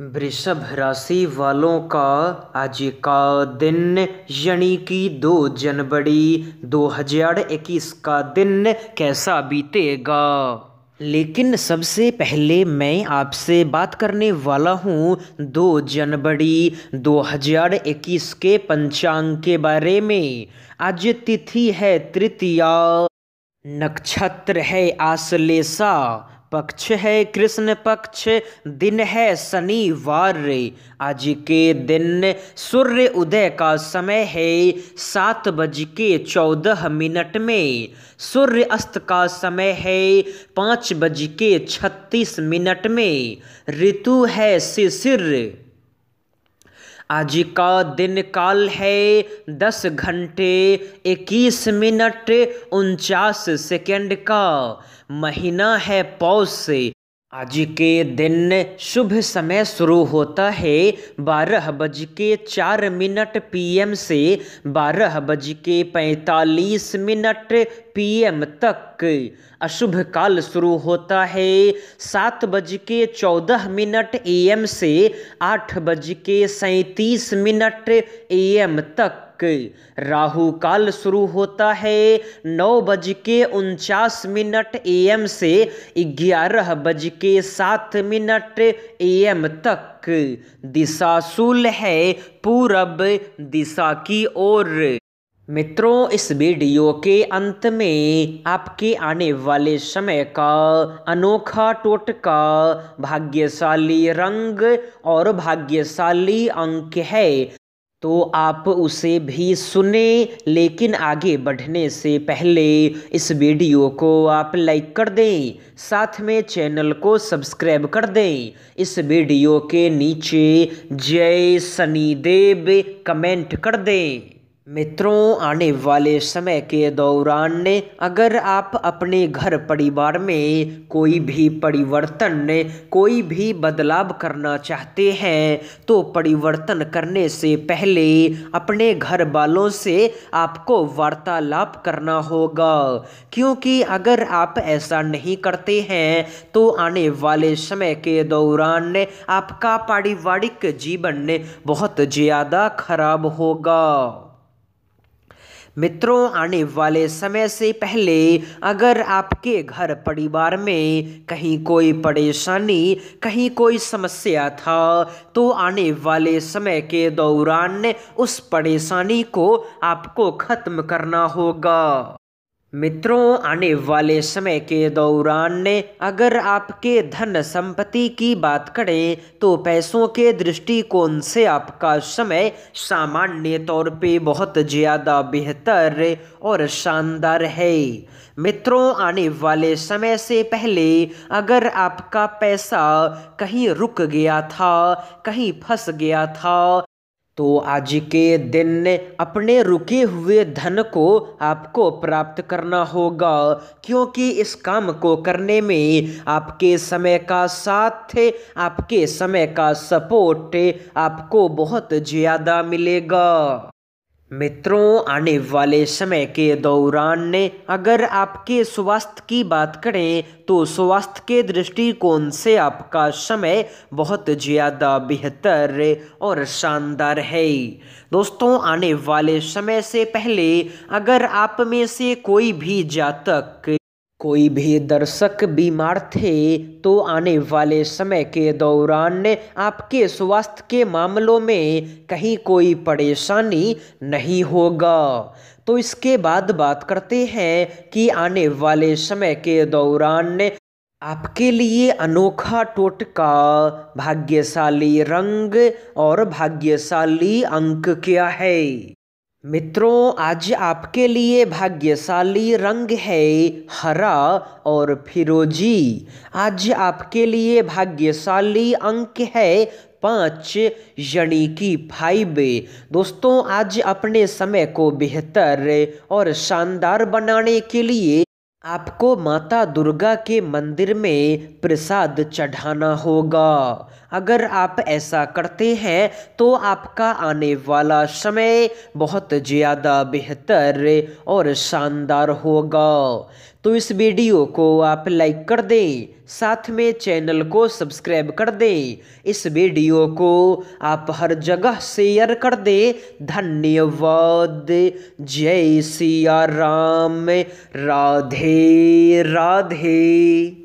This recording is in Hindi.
वृषभ राशि वालों का आज का दिन यानी कि दो जनवरी 2021 का दिन कैसा बीतेगा लेकिन सबसे पहले मैं आपसे बात करने वाला हूँ दो जनवरी 2021 के पंचांग के बारे में आज तिथि है तृतीया नक्षत्र है आश्लेषा पक्ष है कृष्ण पक्ष दिन है शनिवार आज के दिन सूर्य उदय का समय है सात बज के चौदह मिनट में सूर्य अस्त का समय है पाँच बज के छत्तीस मिनट में ऋतु है शिशिर आज का दिन काल है दस घंटे इक्कीस मिनट उनचास सेकेंड का महीना है पौष आज के दिन शुभ समय शुरू होता है बारह बज के चार मिनट पीएम से बारह बज के पैंतालीस मिनट पीएम तक अशुभ काल शुरू होता है सात बज के चौदह मिनट एएम से आठ बज के सैंतीस मिनट एएम तक तक राहु काल शुरू होता है नौ बज के उनचास मिनट एम से ग्यारह बज के सात मिनट एम तक दिशा शूल है पूरब दिशा की ओर मित्रों इस वीडियो के अंत में आपके आने वाले समय का अनोखा टोटका भाग्यशाली रंग और भाग्यशाली अंक है तो आप उसे भी सुने लेकिन आगे बढ़ने से पहले इस वीडियो को आप लाइक कर दें साथ में चैनल को सब्सक्राइब कर दें इस वीडियो के नीचे जय सनी देव कमेंट कर दें मित्रों आने वाले समय के दौरान अगर आप अपने घर परिवार में कोई भी परिवर्तन कोई भी बदलाव करना चाहते हैं तो परिवर्तन करने से पहले अपने घर वालों से आपको वार्तालाप करना होगा क्योंकि अगर आप ऐसा नहीं करते हैं तो आने वाले समय के दौरान आपका पारिवारिक जीवन बहुत ज़्यादा खराब होगा मित्रों आने वाले समय से पहले अगर आपके घर परिवार में कहीं कोई परेशानी कहीं कोई समस्या था तो आने वाले समय के दौरान उस परेशानी को आपको ख़त्म करना होगा मित्रों आने वाले समय के दौरान अगर आपके धन संपत्ति की बात करें तो पैसों के दृष्टिकोण से आपका समय सामान्य तौर पे बहुत ज़्यादा बेहतर और शानदार है मित्रों आने वाले समय से पहले अगर आपका पैसा कहीं रुक गया था कहीं फंस गया था तो आज के दिन अपने रुके हुए धन को आपको प्राप्त करना होगा क्योंकि इस काम को करने में आपके समय का साथ आपके समय का सपोर्ट आपको बहुत ज़्यादा मिलेगा मित्रों आने वाले समय के दौरान अगर आपके स्वास्थ्य की बात करें तो स्वास्थ्य के दृष्टिकोण से आपका समय बहुत ज़्यादा बेहतर और शानदार है दोस्तों आने वाले समय से पहले अगर आप में से कोई भी जातक कोई भी दर्शक बीमार थे तो आने वाले समय के दौरान आपके स्वास्थ्य के मामलों में कहीं कोई परेशानी नहीं होगा तो इसके बाद बात करते हैं कि आने वाले समय के दौरान आपके लिए अनोखा टोटका भाग्यशाली रंग और भाग्यशाली अंक क्या है मित्रों आज आपके लिए भाग्यशाली रंग है हरा और फिरोजी आज आपके लिए भाग्यशाली अंक है पाँच यानी कि फाइव दोस्तों आज अपने समय को बेहतर और शानदार बनाने के लिए आपको माता दुर्गा के मंदिर में प्रसाद चढ़ाना होगा अगर आप ऐसा करते हैं तो आपका आने वाला समय बहुत ज़्यादा बेहतर और शानदार होगा तो इस वीडियो को आप लाइक कर दें साथ में चैनल को सब्सक्राइब कर दें इस वीडियो को आप हर जगह शेयर कर दें धन्यवाद जय सिया राम राधे राधे